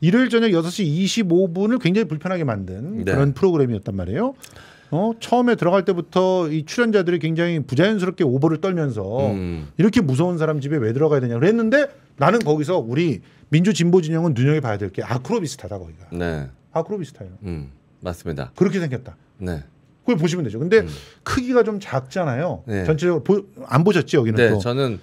일요일 저녁 6시 25분을 굉장히 불편하게 만든 네. 그런 프로그램이었단 말이에요. 어, 처음에 들어갈 때부터 이 출연자들이 굉장히 부자연스럽게 오버를 떨면서 음. 이렇게 무서운 사람 집에 왜 들어가야 되냐 그랬는데 나는 거기서 우리 민주 진보 진영은 눈여겨봐야 될 게 아크로비스타다 거기가. 네. 아크로비스타예요. 음, 맞습니다. 그렇게 생겼다. 네. 그걸 보시면 되죠. 근데 음. 크기가 좀 작잖아요. 네. 전체적으로 보, 안 보셨지 여기는 네, 또. 저는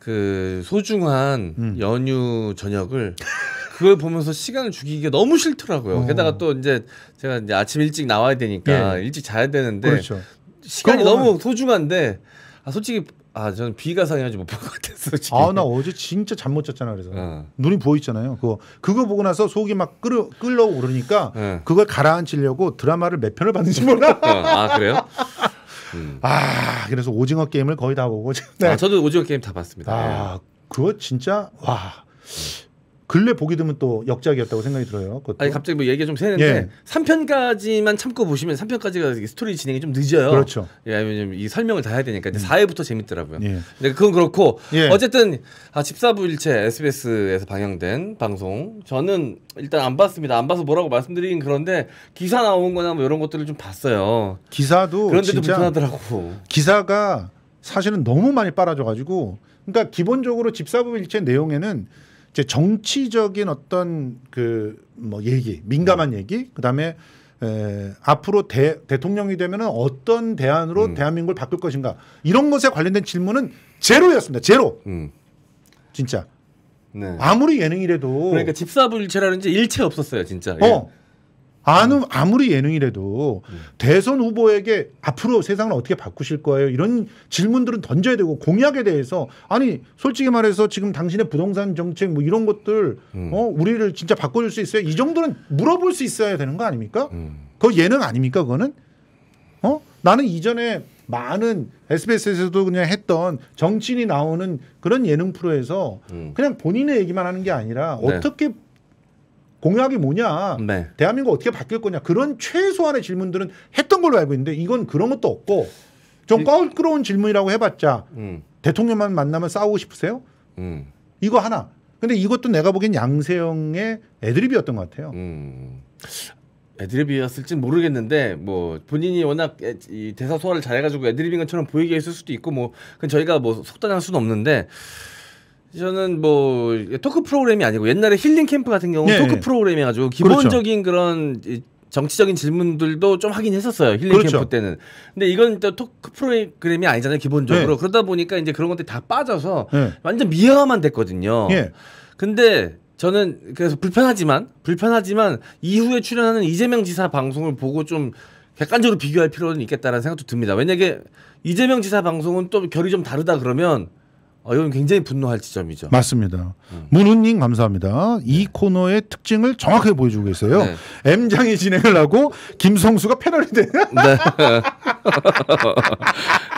그 소중한 음. 연휴 저녁을 그걸 보면서 시간을 죽이기가 너무 싫더라고요. 어. 게다가 또 이제 제가 이제 아침 일찍 나와야 되니까 예. 일찍 자야 되는데 그렇죠. 시간이 너무 소중한데 아, 솔직히 아 저는 비가상해가지 못본 것같아서 아나 어제 진짜 잠 못 잤잖아 그래서 어. 눈이 부어 있잖아요. 그거 그거 보고 나서 속이 막 끓어 끌러 오르니까 네. 그걸 가라앉히려고 드라마를 몇 편을 봤는지 몰라. 어, 아 그래요? 음. 아 그래서 오징어 게임을 거의 다 보고. 네. 아 저도 오징어 게임 다 봤습니다. 아 예. 그거 진짜 와. 음. 근래 보기 드문 또 역작이었다고 생각이 들어요. 그것도. 아니 갑자기 뭐 얘기 좀 새는데 예. 3편까지만 참고 보시면 3편까지가 스토리 진행이 좀 늦어요. 그렇죠. 예, 왜냐면 이 설명을 다 해야 되니까. 근데 음. 4회부터 재밌더라고요. 예. 근데 그건 그렇고 예. 어쨌든 아, 집사부 일체 SBS에서 방영된 방송 저는 일단 안 봤습니다. 안 봐서 뭐라고 말씀드리긴 그런데 기사 나온 거나 뭐 이런 것들을 좀 봤어요. 기사도 그런데도 불편하더라고. 기사가 사실은 너무 많이 빨아져 가지고 그러니까 기본적으로 집사부 일체 내용에는 이제 정치적인 어떤 그 뭐 얘기, 민감한 네. 얘기, 그다음에 에, 앞으로 대, 대통령이 되면 은 어떤 대안으로 음. 대한민국을 바꿀 것인가 이런 것에 관련된 질문은 제로였습니다. 제로. 음. 진짜. 네. 아무리 예능이라도 그러니까 집사불체라는지 일체 없었어요, 진짜. 예. 어. 예. 아무, 아무리 예능이라도 음. 대선 후보에게 앞으로 세상을 어떻게 바꾸실 거예요? 이런 질문들은 던져야 되고 공약에 대해서 아니 솔직히 말해서 지금 당신의 부동산 정책 뭐 이런 것들 음. 어 우리를 진짜 바꿔줄 수 있어요? 이 정도는 물어볼 수 있어야 되는 거 아닙니까? 그 예능 아닙니까 그거는? 어 나는 이전에 많은 SBS에서도 그냥 했던 정치인이 나오는 그런 예능 프로에서 음. 그냥 본인의 얘기만 하는 게 아니라 네. 어떻게 공약이 뭐냐, 네. 대한민국 어떻게 바뀔 거냐 그런 최소한의 질문들은 했던 걸로 알고 있는데 이건 그런 것도 없고 좀 껄끄러운 질문이라고 해봤자 음. 대통령만 만나면 싸우고 싶으세요? 음. 이거 하나. 근데 이것도 내가 보기엔 양세형의 애드립이었던 것 같아요. 음. 애드립이었을진 모르겠는데 뭐 본인이 워낙 이 대사 소화를 잘해가지고 애드립인 것처럼 보이게 했을 수도 있고 뭐그 저희가 뭐 속단할 수는 없는데 저는 뭐 토크 프로그램이 아니고 옛날에 힐링 캠프 같은 경우는 네. 토크 네. 프로그램이 가지고 그렇죠. 기본적인 그렇죠. 그런 정치적인 질문들도 좀 하긴 했었어요 힐링 그렇죠. 캠프 때는. 근데 이건 또 토크 프로그램이 아니잖아요 기본적으로. 네. 그러다 보니까 이제 그런 것들이 다 빠져서 네. 완전 미화만 됐거든요. 예. 근데 저는 그래서 불편하지만 불편하지만 이후에 출연하는 이재명 지사 방송을 보고 좀 객관적으로 비교할 필요는 있겠다라는 생각도 듭니다. 왜냐하면 이재명 지사 방송은 또 결이 좀 다르다 그러면 어, 이건 굉장히 분노할 지점이죠. 맞습니다. 음. 문훈님 감사합니다. 네. 코너의 특징을 정확하게 보여주고 계세요. 네. M장이 진행을 하고 김성수가 패널이 돼. 네.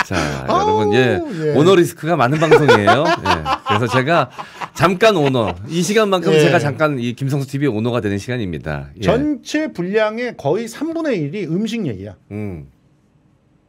자 여러분 예, 예, 오너 리스크가 많은 방송이에요. 예. 그래서 제가 잠깐 오너 이 시간만큼 예. 제가 잠깐 이 김성수 TV 오너가 되는 시간입니다. 예. 전체 분량의 거의 3분의 1이 음식 얘기야. 음.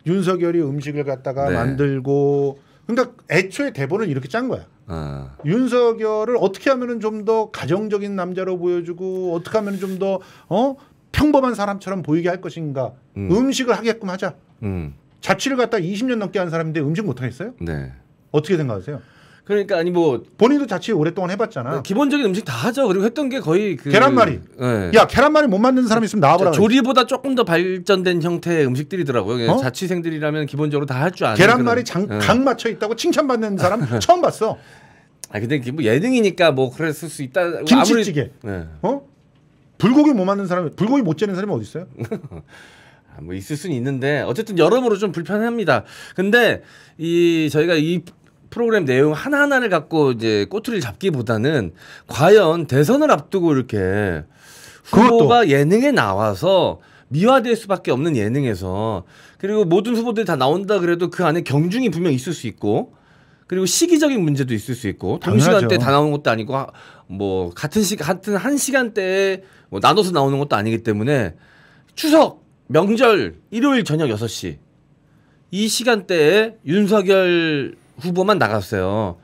윤석열이 음식을 갖다가 네. 만들고 그러니까 애초에 대본을 이렇게 짠 거야. 아. 윤석열을 어떻게 하면은 좀 더 가정적인 남자로 보여주고 어떻게 하면은 좀더 어? 평범한 사람처럼 보이게 할 것인가. 음. 식을 하게끔 하자. 음. 자취를 갖다 20년 넘게 한 사람인데 음식 못 하겠어요? 네. 어떻게 생각하세요? 그러니까 아니 뭐 본인도 자취 오랫동안 해봤잖아. 네, 기본적인 음식 다 하죠. 그리고 했던 게 거의 그 계란말이. 네. 야 계란말이 못 만드는 사람 있으면 나와보라. 조리보다 조금 더 발전된 형태의 음식들이더라고요. 어? 자취생들이라면 기본적으로 다 할 줄 아는. 계란말이 장, 네. 각 맞춰 있다고 칭찬받는 사람 처음 봤어. 아 근데 뭐 예능이니까 뭐 그랬을 수 있다. 김치찌개. 아무리... 네. 어? 불고기 못만드는 사람, 불고기 못 재는 사람이 어디 있어요? 아, 뭐 있을 수는 있는데 어쨌든 여러모로 좀 불편합니다. 근데 이 저희가 이 프로그램 내용 하나하나를 갖고 이제 꼬투리를 잡기보다는 과연 대선을 앞두고 이렇게 후보가 예능에 나와서 미화될 수밖에 없는 예능에서 그리고 모든 후보들이 다 나온다 그래도 그 안에 경중이 분명 있을 수 있고 그리고 시기적인 문제도 있을 수 있고 동시간대 다 나오는 것도 아니고 뭐 같은 시 같은 한 시간대에 뭐 나눠서 나오는 것도 아니기 때문에 추석 명절 일요일 저녁 6시 이 시간대에 윤석열 후보만 나갔어요.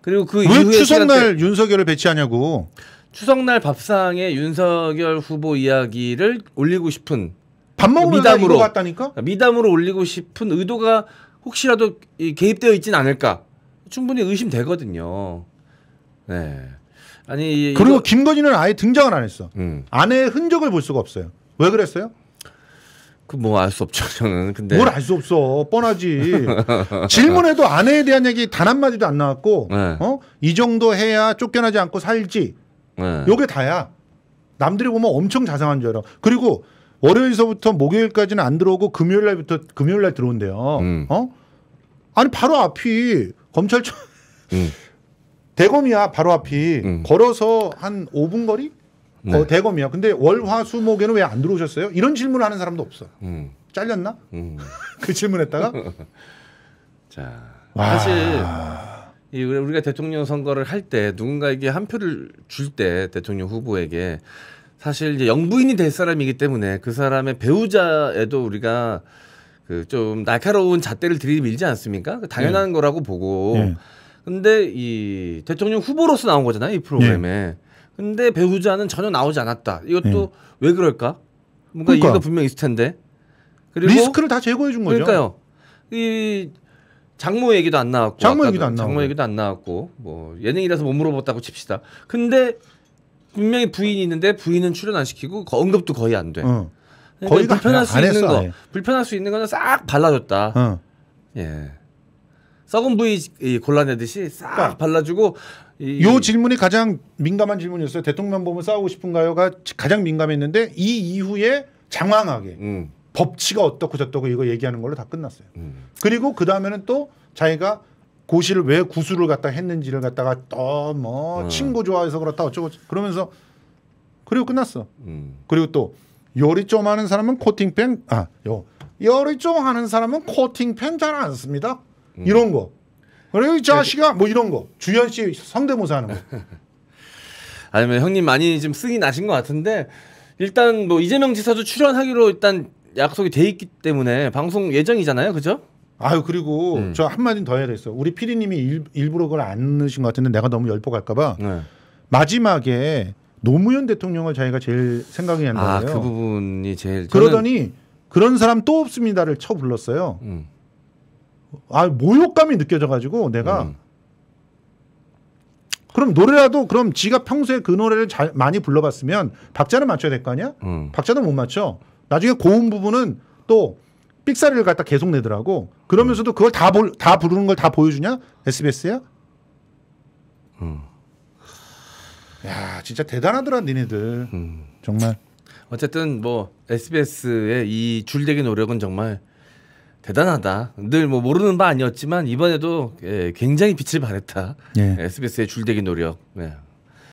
그리고 그 이후에 추석날 그 윤석열을 배치하냐고. 추석날 밥상에 윤석열 후보 이야기를 올리고 싶은 밥 먹는 미담으로 갔다니까? 아, 미담으로 올리고 싶은 의도가 혹시라도 개입되어 있진 않을까 충분히 의심되거든요. 네. 아니 그리고 이거... 김건희는 아예 등장을 안 했어. 음. 아내의 흔적을 볼 수가 없어요. 왜 그랬어요? 그뭐알수 없죠 저는. 근데 뭘 알 수 없어 뻔하지. 질문해도 아내에 대한 얘기 단 한 마디도 안 나왔고 네. 어이 정도 해야 쫓겨나지 않고 살지. 네. 요게 다야. 남들이 보면 엄청 자상한 줄 알아. 그리고 월요일서부터 목요일까지는 안 들어오고 금요일 날부터 금요일 날 들어온대요. 음. 어? 아니 바로 앞이 검찰청 음. 대검이야 바로 앞이 음. 걸어서 한 5분 거리? 네. 어, 대검이야 근데 월화수목에는 왜 안 들어오셨어요? 이런 질문을 하는 사람도 없어. 음. 잘렸나? 음. 그 질문했다가 자 와. 사실 이 우리가 대통령 선거를 할 때 누군가에게 한 표를 줄 때 대통령 후보에게 사실 이제 영부인이 될 사람이기 때문에 그 사람의 배우자에도 우리가 그좀 날카로운 잣대를 들이밀지 않습니까? 그 당연한 네. 거라고 보고. 네. 근데 이 대통령 후보로서 나온 거잖아요, 이 프로그램에. 네. 근데 배우자는 전혀 나오지 않았다. 이것도 예. 왜 그럴까? 뭔가 그러니까. 이유가 분명 있을 텐데. 그리고 리스크를 다 제거해 준 거죠. 그러니까요. 이 장모 얘기도 안 나왔고 장모 얘기도 안, 장모 얘기도 안 나왔고 뭐 예능이라서 못 물어봤다고 칩시다. 근데 분명히 부인이 있는데 부인은 출연 안 시키고 언급도 거의 안 돼. 어. 그러니까 거의 불편할 수 있는 거 아예. 불편할 수 있는 거는 싹 발라줬다. 어. 예. 썩은 부위 골라내듯이 싹그 그러니까 발라주고 이, 요 질문이 가장 민감한 질문이었어요. 대통령 보면 싸우고 싶은가요가 가장 민감했는데 이 이후에 장황하게 음. 법치가 어떻고 저떻고 이거 얘기하는 걸로 다 끝났어요. 음. 그리고 그 다음에는 또 자기가 고시를 왜 구술을 갖다 했는지를 갖다가 또뭐 음. 친구 좋아해서 그렇다 어쩌고 그러면서 그리고 끝났어. 음. 그리고 또 요리 좀 하는 사람은 코팅팬 아요 요리 좀 하는 사람은 코팅팬잘 안 씁니다. 음. 이런 거. 그래 이 자식아 뭐 이런 거. 주현 씨상대모사 하는 거. 아니면 형님 많이 지금 승이 나신 것 같은데 일단 뭐 이재명 지사도 출연하기로 일단 약속이 돼 있기 때문에 방송 예정이잖아요, 그죠? 아유 그리고 음. 저 한마디 더 해야 됐어. 우리 피디님이 일, 부러 그걸 안 넣으신 것 같은데 내가 너무 열폭할까봐 네. 마지막에 노무현 대통령을 자기가 제일 생각이 난다고요. 아, 아그 부분이 제일 저는... 그러더니 그런 사람 또 없습니다를 쳐 불렀어요. 음. 아 모욕감이 느껴져가지고 내가 음. 그럼 노래라도 그럼 지가 평소에 그 노래를 잘 많이 불러봤으면 박자는 맞춰야 될 거 아니야? 음. 박자도 못 맞춰. 나중에 고음 부분은 또 삑사리를 갖다 계속 내더라고. 그러면서도 음. 그걸 다, 보, 다 부르는 걸 다 보여주냐? SBS야? 음. 야 진짜 대단하더라 니네들. 음. 정말. 어쨌든 뭐 SBS의 이 줄대기 노력은 정말 대단하다. 늘 뭐 모르는 바 아니었지만 이번에도 예, 굉장히 빛을 발했다. 예. 예 SBS의 줄대기 노력. 네.